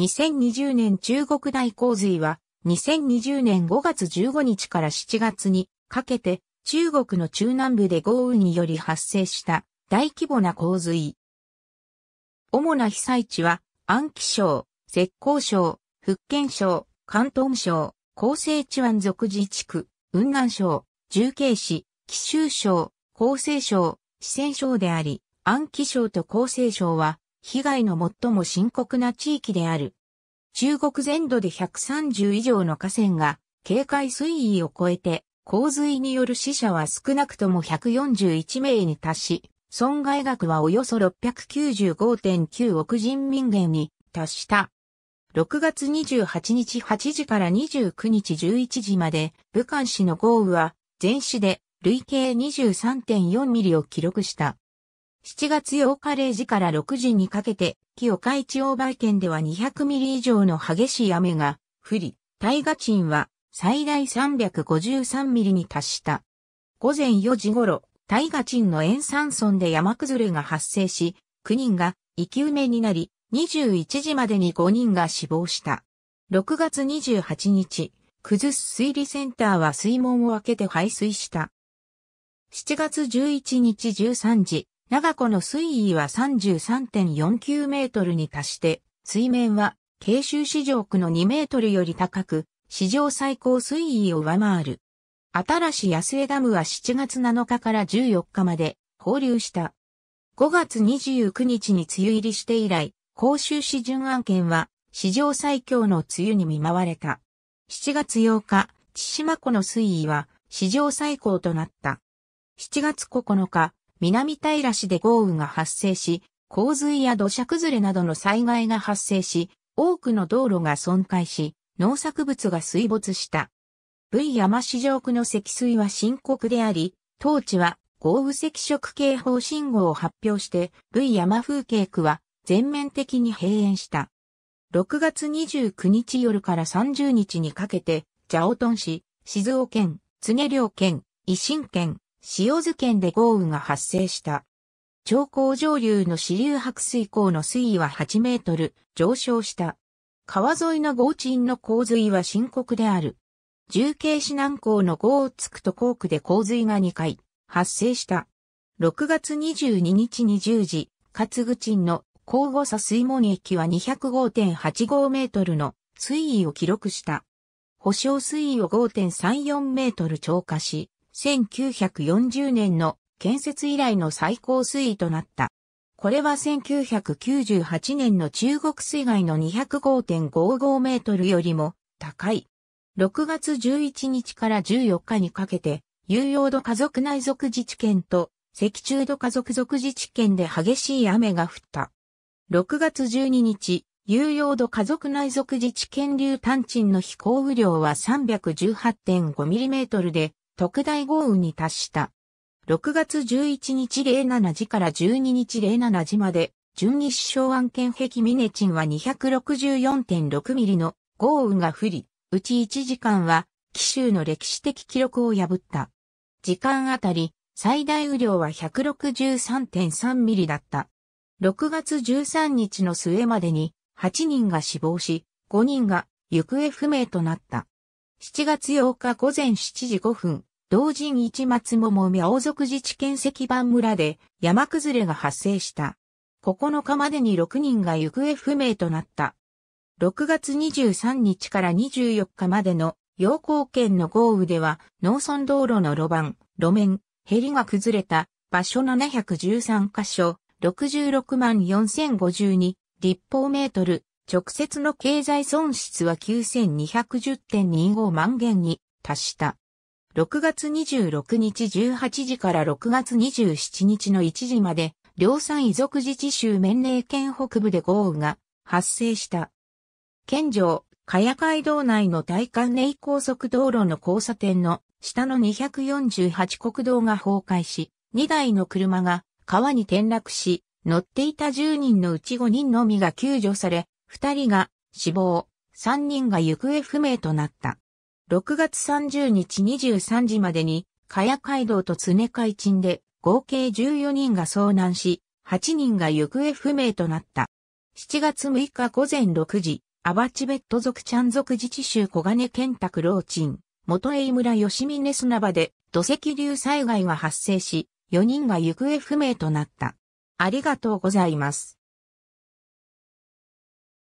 2020年中国大洪水は、2020年5月15日から7月にかけて、中国の中南部で豪雨により発生した大規模な洪水。主な被災地は、安徽省、浙江省、福建省、広東省、広西地安ン族自治区、雲南省、重慶市、貴州省、広西省、四川省であり、安徽省と広西省は、被害の最も深刻な地域である。中国全土で130以上の河川が警戒水位を超えて洪水による死者は少なくとも141名に達し、損害額はおよそ695.9億人民元に達した。6月28日8時から29日11時まで、武漢市の豪雨は全市で累計23.4ミリを記録した。7月8日0時から6時にかけて、清海地方売県では200ミリ以上の激しい雨が降り、大河鎮は最大353ミリに達した。午前4時頃、大河鎮の沿山村で山崩れが発生し、9人が生き埋めになり、21時までに5人が死亡した。6月28日、崩す水利センターは水門を開けて排水した。7月11日13時、長湖の水位は33.49メートルに達して、水面は、慶州市場区の2メートルより高く、史上最高水位を上回る。新しい安江ダムは7月7日から14日まで放流した。5月29日に梅雨入りして以来、甲州市巡案件は史上最強の梅雨に見舞われた。7月8日、千島湖の水位は史上最高となった。7月9日、南平市で豪雨が発生し、洪水や土砂崩れなどの災害が発生し、多くの道路が損壊し、農作物が水没した。V 山市上区の積水は深刻であり、当地は豪雨積色警報信号を発表して、V 山風景区は全面的に閉園した。6月29日夜から30日にかけて、ジャオトン市、静岡県、常良県、維新県、塩津県で豪雨が発生した。長江上流の支流白水港の水位は8メートル上昇した。川沿いの豪鎮の洪水は深刻である。重慶市南港の豪雨区くと港区で洪水が2回発生した。6月22日1 0時、勝口鎮の交互差水門駅は205.85メートルの水位を記録した。保証水位を5.34メートル超過し、1940年の建設以来の最高水位となった。これは1998年の中国水害の205.55メートルよりも高い。6月11日から14日にかけて、有用度家族内属自治県と赤中度家族属自治県で激しい雨が降った。6月12日、有用度家族内属自治県流単鎮の飛行雨量は3 1 8 5トルで、特大豪雨に達した。6月11日07時から12日07時まで、準日小案件壁ミネチンは264.6ミリの豪雨が降り、うち1時間は、紀州の歴史的記録を破った。時間あたり、最大雨量は163.3ミリだった。6月13日の末までに、8人が死亡し、5人が行方不明となった。7月8日午前7時5分、同人一松桃苗族自治県石板村で山崩れが発生した。9日までに6人が行方不明となった。6月23日から24日までの陽光県の豪雨では農村道路の路盤、路面、ヘリが崩れた場所713箇所、66万4052立方メートル、直接の経済損失は9210.25万元に達した。6月26日18時から6月27日の1時まで、両山遺族自治州免霊県北部で豪雨が発生した。県上、茅街道内の大関内高速道路の交差点の下の248国道が崩壊し、2台の車が川に転落し、乗っていた10人のうち5人のみが救助され、2人が死亡、3人が行方不明となった。6月30日23時までに、加谷街道と常海鎮で合計14人が遭難し、8人が行方不明となった。7月6日午前6時、アバチベット族チャン族自治州小金健卓老鎮、元江村吉峰砂場で土石流災害が発生し、4人が行方不明となった。ありがとうございます。